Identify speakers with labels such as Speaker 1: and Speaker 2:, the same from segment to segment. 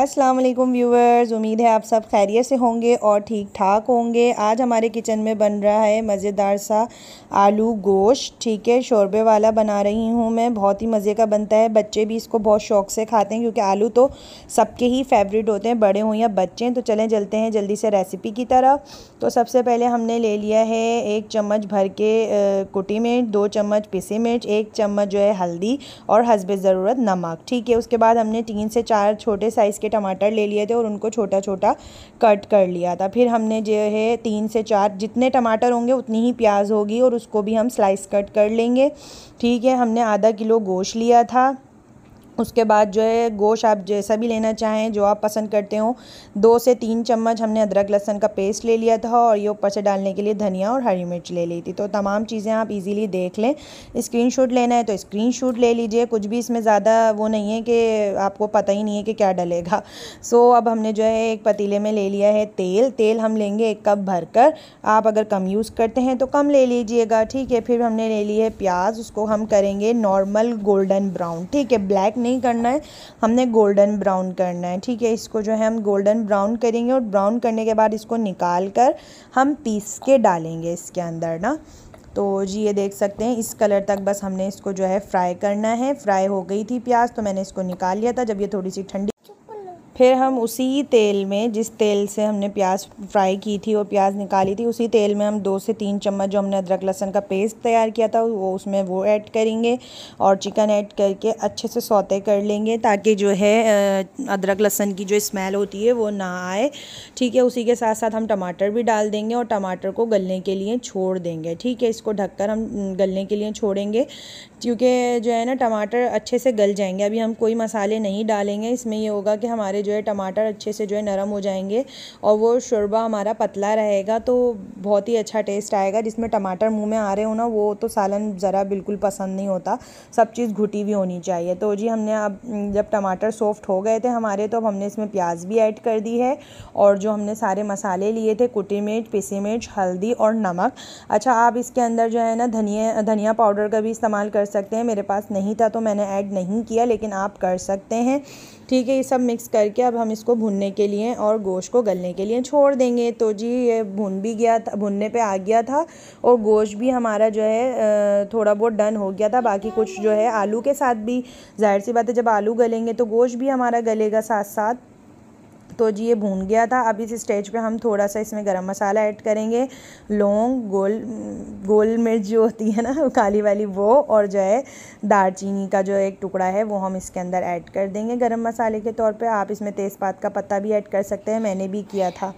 Speaker 1: अस्सलाम वालेकुम व्यूवर्स उम्मीद है आप सब खैरियत से होंगे और ठीक ठाक होंगे आज हमारे किचन में बन रहा है मज़ेदार सा आलू गोश्त ठीक है शोरबे वाला बना रही हूँ मैं बहुत ही मज़े का बनता है बच्चे भी इसको बहुत शौक से खाते हैं क्योंकि आलू तो सबके ही फेवरेट होते हैं बड़े हों या बच्चे तो चलें चलते हैं जल्दी से रेसिपी की तरफ तो सबसे पहले हमने ले लिया है एक चम्मच भर के कुटी मिर्च दो चम्मच पिसी मिर्च एक चम्मच जो है हल्दी और हसब ज़रूरत नमक ठीक है उसके बाद हमने तीन से चार छोटे साइज़ के टमाटर ले लिए थे और उनको छोटा छोटा कट कर लिया था फिर हमने जो है तीन से चार जितने टमाटर होंगे उतनी ही प्याज होगी और उसको भी हम स्लाइस कट कर लेंगे ठीक है हमने आधा किलो गोश्त लिया था उसके बाद जो है गोश्त आप जैसा भी लेना चाहें जो आप पसंद करते हो दो से तीन चम्मच हमने अदरक लहसन का पेस्ट ले लिया था और ये ऊपर से डालने के लिए धनिया और हरी मिर्च ले ली थी तो तमाम चीज़ें आप इजीली देख लें स्क्रीनशॉट लेना है तो स्क्रीनशॉट ले लीजिए कुछ भी इसमें ज़्यादा वो नहीं है कि आपको पता ही नहीं है कि क्या डलेगा सो अब हमने जो है एक पतीले में ले लिया है तेल तेल हम लेंगे एक कप भर कर आप अगर कम यूज़ करते हैं तो कम ले लीजिएगा ठीक है फिर हमने ले ली है प्याज उसको हम करेंगे नॉर्मल गोल्डन ब्राउन ठीक है ब्लैक नहीं करना है हमने गोल्डन ब्राउन करना है ठीक है इसको जो है हम गोल्डन ब्राउन करेंगे और ब्राउन करने के बाद इसको निकाल कर हम पीस के डालेंगे इसके अंदर ना तो जी ये देख सकते हैं इस कलर तक बस हमने इसको जो है फ्राई करना है फ्राई हो गई थी प्याज तो मैंने इसको निकाल लिया था जब ये थोड़ी सी ठंडी फिर हम उसी तेल में जिस तेल से हमने प्याज फ्राई की थी और प्याज निकाली थी उसी तेल में हम दो से तीन चम्मच जो हमने अदरक लहसन का पेस्ट तैयार किया था वो उसमें वो ऐड करेंगे और चिकन ऐड करके अच्छे से सौते कर लेंगे ताकि जो है अदरक लहसन की जो स्मेल होती है वो ना आए ठीक है उसी के साथ साथ हम टमाटर भी डाल देंगे और टमाटर को गलने के लिए छोड़ देंगे ठीक है इसको ढक हम गलने के लिए छोड़ेंगे क्योंकि जो है ना टमाटर अच्छे से गल जाएंगे अभी हम कोई मसाले नहीं डालेंगे इसमें ये होगा कि हमारे जो जो है टमाटर अच्छे से जो है नरम हो जाएंगे और वो शोरबा हमारा पतला रहेगा तो बहुत ही अच्छा टेस्ट आएगा जिसमें टमाटर मुँह में आ रहे हो ना वो तो सालन ज़रा बिल्कुल पसंद नहीं होता सब चीज़ घुटी हुई होनी चाहिए तो जी हमने अब जब टमाटर सॉफ्ट हो गए थे हमारे तो अब हमने इसमें प्याज भी ऐड कर दी है और जो हमने सारे मसाले लिए थे कुटी मिर्च पिसी मिर्च हल्दी और नमक अच्छा आप इसके अंदर जो है ना धनिया धनिया पाउडर का भी इस्तेमाल कर सकते हैं मेरे पास नहीं था तो मैंने ऐड नहीं किया लेकिन आप कर सकते हैं ठीक है ये सब मिक्स कर करके अब हम इसको भुनने के लिए और गोश्त को गलने के लिए छोड़ देंगे तो जी ये भुन भी गया था भुनने पे आ गया था और गोश्त भी हमारा जो है थोड़ा बहुत डन हो गया था बाकी कुछ जो है आलू के साथ भी जाहिर सी बात है जब आलू गलेंगे तो गोश्त भी हमारा गलेगा साथ साथ तो जी ये भून गया था अब इस स्टेज पे हम थोड़ा सा इसमें गरम मसाला ऐड करेंगे लौंग गोल गोल मिर्च जो होती है ना काली वाली वो और जो है दालचीनी का जो एक टुकड़ा है वो हम इसके अंदर ऐड कर देंगे गरम मसाले के तौर पे आप इसमें तेज़पात का पत्ता भी ऐड कर सकते हैं मैंने भी किया था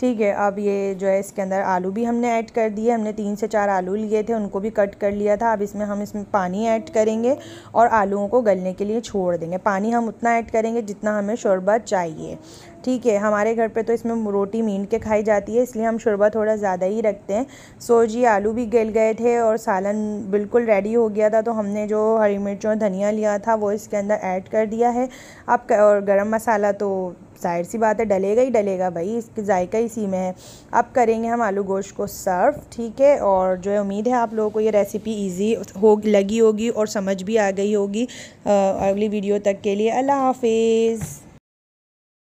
Speaker 1: ठीक है अब ये जो है इसके अंदर आलू भी हमने ऐड कर दिए हमने तीन से चार आलू लिए थे उनको भी कट कर लिया था अब इसमें हम इसमें पानी ऐड करेंगे और आलूओं को गलने के लिए छोड़ देंगे पानी हम उतना ऐड करेंगे जितना हमें शोरबा चाहिए ठीक है हमारे घर पे तो इसमें रोटी मीन के खाई जाती है इसलिए हम शुरबा थोड़ा ज़्यादा ही रखते हैं सो जी आलू भी गल गए थे और सालन बिल्कुल रेडी हो गया था तो हमने जो हरी मिर्च और धनिया लिया था वो इसके अंदर ऐड कर दिया है अब और गर्म मसाला तो जाहिर सी बात है डलेगा ही डलेगा भाई इसके जायका इसी में है अब करेंगे हम आलू गोश्त को सर्व ठीक है और जो है उम्मीद है आप लोगों को ये रेसिपी इजी हो लगी होगी और समझ भी आ गई होगी अगली वीडियो तक के लिए अल्लाह हाफिज़